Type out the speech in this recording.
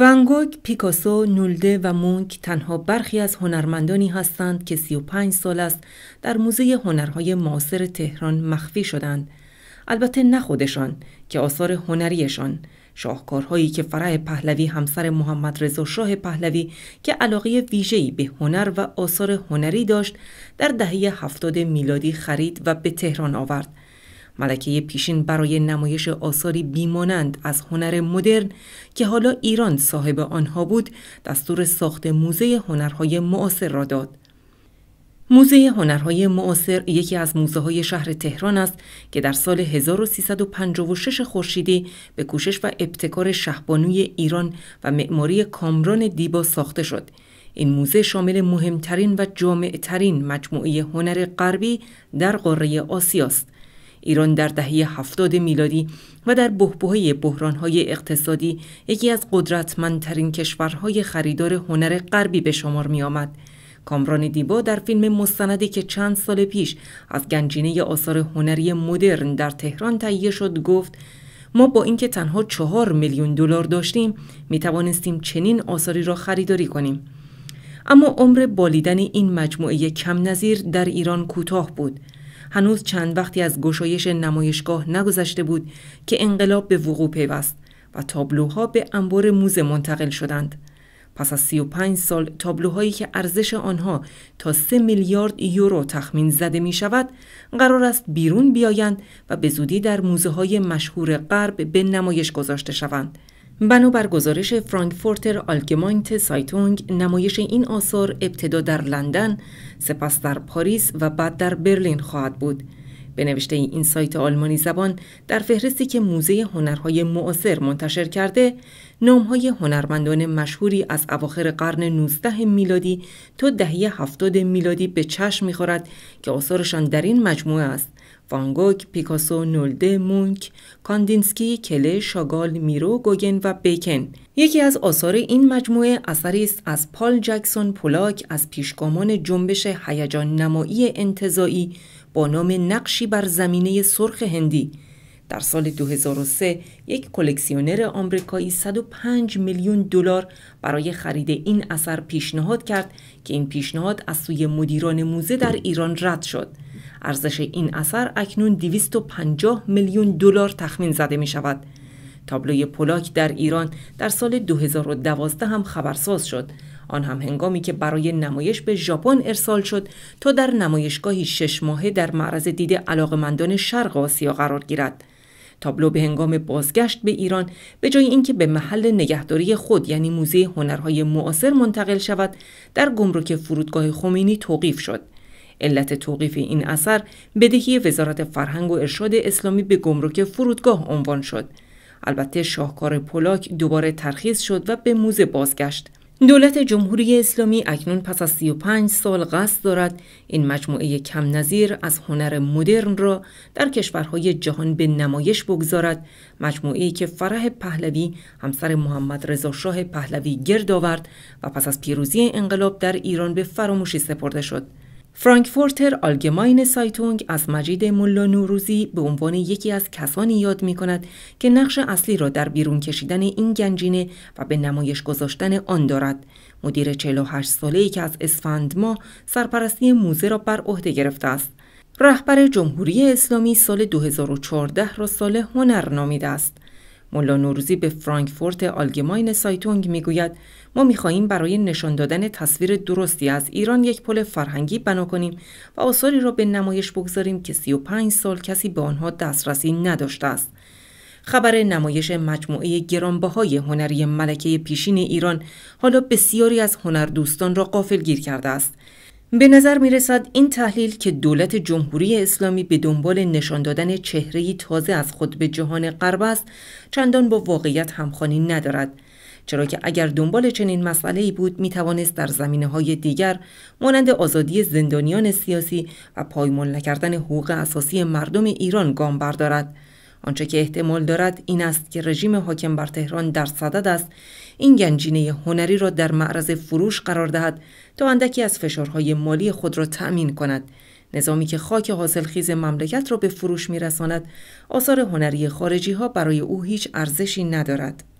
ونگوگ، پیکاسو، نولده و مونک تنها برخی از هنرمندانی هستند که 35 سال است در موزه هنرهای معاصر تهران مخفی شدند. البته نه خودشان که آثار هنریشان شاهکارهایی که فرع پهلوی همسر محمد رضا شاه پهلوی که علاقه ویژه‌ای به هنر و آثار هنری داشت در دهه هفتاد میلادی خرید و به تهران آورد ملکه پیشین برای نمایش آثاری بیمانند از هنر مدرن که حالا ایران صاحب آنها بود دستور ساخت موزه هنرهای معاصر را داد. موزه هنرهای معاصر یکی از موزه های شهر تهران است که در سال 1356 خورشیدی به کوشش و ابتکار شهبانوی ایران و معماری کامران دیبا ساخته شد. این موزه شامل مهمترین و جامعترین مجموعه هنر غربی در قاره آسیاست است. ایران در دهه هفتاد میلادی و در بحبوحه بحرانهای اقتصادی یکی از قدرتمندترین کشورهای خریدار هنر غربی به شمار می آمد. کامران دیبا در فیلم مستندی که چند سال پیش از گنجینه آثار هنری مدرن در تهران تهیه شد گفت ما با اینکه تنها چهار میلیون دلار داشتیم می توانستیم چنین آثاری را خریداری کنیم اما عمر بالیدن این مجموعه کم نظیر در ایران کوتاه بود هنوز چند وقتی از گشایش نمایشگاه نگذشته بود که انقلاب به وقوع پیوست و تابلوها به انبار موزه منتقل شدند. پس از 35 سال تابلوهایی که ارزش آنها تا 3 میلیارد یورو تخمین زده می شود قرار است بیرون بیایند و به زودی در موزه های مشهور غرب به نمایش گذاشته شوند. بنابر گزارش فرانکفورتر آلگمانت سایتونگ نمایش این آثار ابتدا در لندن سپس در پاریس و بعد در برلین خواهد بود به نوشته این سایت آلمانی زبان در فهرستی که موزه هنرهای معاصر منتشر کرده نامهای هنرمندان مشهوری از اواخر قرن 19 میلادی تا دهه 70 میلادی به چشم میخورد که آثارشان در این مجموعه است وانگوگ، پیکاسو، نولده، مونک، کاندینسکی، کله، شاگال، میرو، گوگن و بیکن. یکی از آثار این مجموعه اثری است از پال جکسون پولاک از پیشگامان جنبش هیجان نمایی انتظایی با نام نقشی بر زمینه سرخ هندی در سال 2003 یک کلکسیونر آمریکایی 105 میلیون دلار برای خرید این اثر پیشنهاد کرد که این پیشنهاد از سوی مدیران موزه در ایران رد شد. ارزش این اثر اکنون 250 میلیون دلار تخمین زده می شود. تابلوی پولاک در ایران در سال 2012 هم خبرساز شد. آن هم هنگامی که برای نمایش به ژاپن ارسال شد تا در نمایشگاهی شش ماهه در معرض دید علاقمندان شرق آسیا قرار گیرد. تابلو به هنگام بازگشت به ایران به جای اینکه به محل نگهداری خود یعنی موزه هنرهای معاصر منتقل شود در گمرک فرودگاه خمینی توقیف شد علت توقیف این اثر بدهی وزارت فرهنگ و ارشاد اسلامی به گمرک فرودگاه عنوان شد البته شاهکار پولاک دوباره ترخیص شد و به موزه بازگشت دولت جمهوری اسلامی اکنون پس از 35 سال قصد دارد این مجموعه کم نظیر از هنر مدرن را در کشورهای جهان به نمایش بگذارد مجموعه که فرح پهلوی همسر محمد رضا شاه پهلوی گرد آورد و پس از پیروزی انقلاب در ایران به فراموشی سپرده شد فرانکفورتر آلگماین سایتونگ از مجید ملا نوروزی به عنوان یکی از کسانی یاد می کند که نقش اصلی را در بیرون کشیدن این گنجینه و به نمایش گذاشتن آن دارد. مدیر 48 ای که از اسفند ما سرپرستی موزه را بر عهده گرفته است. رهبر جمهوری اسلامی سال 2014 را سال هنر نامیده است. ملا نوروزی به فرانکفورت آلگماین سایتونگ میگوید ما میخواهیم برای نشان دادن تصویر درستی از ایران یک پل فرهنگی بنا کنیم و آثاری را به نمایش بگذاریم که 35 سال کسی به آنها دسترسی نداشته است خبر نمایش مجموعه گرانبهای هنری ملکه پیشین ایران حالا بسیاری از هنردوستان را قافل گیر کرده است به نظر می رسد این تحلیل که دولت جمهوری اسلامی به دنبال نشان دادن چهره تازه از خود به جهان غرب است چندان با واقعیت همخوانی ندارد چرا که اگر دنبال چنین مسئله ای بود می توانست در زمینه های دیگر مانند آزادی زندانیان سیاسی و پایمال نکردن حقوق اساسی مردم ایران گام بردارد آنچه که احتمال دارد این است که رژیم حاکم بر تهران در صدد است این گنجینه هنری را در معرض فروش قرار دهد تا اندکی از فشارهای مالی خود را تأمین کند نظامی که خاک حاصلخیز مملکت را به فروش میرساند آثار هنری خارجی ها برای او هیچ ارزشی ندارد